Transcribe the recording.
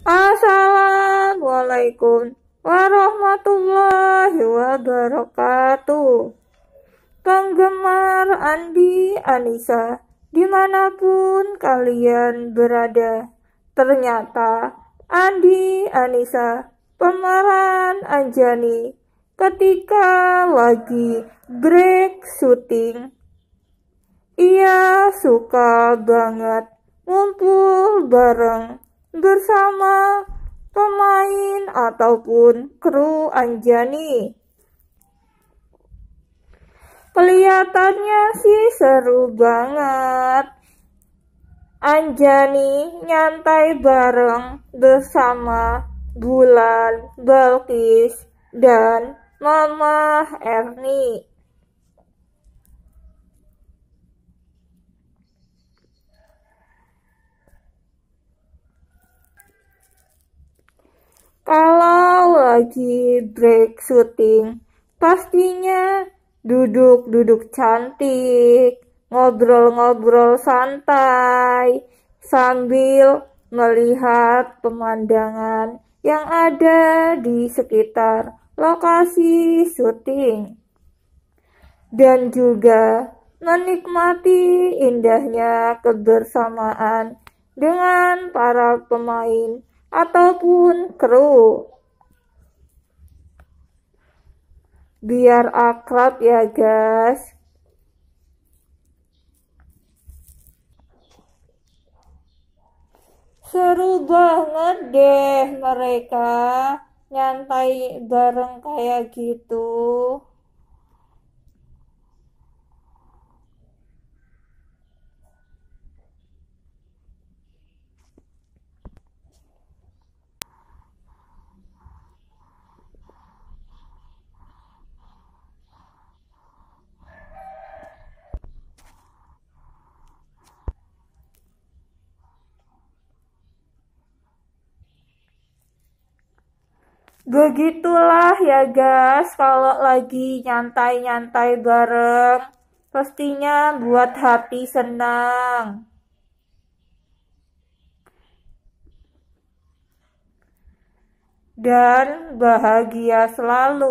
Assalamualaikum warahmatullahi wabarakatuh. Penggemar Andi Anissa, dimanapun kalian berada, ternyata Andi Anissa, pemeran Anjani, ketika lagi break syuting, ia suka banget ngumpul bareng bersama pemain ataupun kru Anjani. Kelihatannya sih seru banget. Anjani nyantai bareng bersama Bulan, Balkis, dan Mama Erni. Kalau lagi break syuting, pastinya duduk-duduk cantik, ngobrol-ngobrol santai, sambil melihat pemandangan yang ada di sekitar lokasi syuting. Dan juga menikmati indahnya kebersamaan dengan para pemain ataupun kru. Biar akrab ya guys. Seru banget deh mereka nyantai bareng kayak gitu. Begitulah ya guys, kalau lagi nyantai-nyantai bareng, pastinya buat hati senang. Dan bahagia selalu.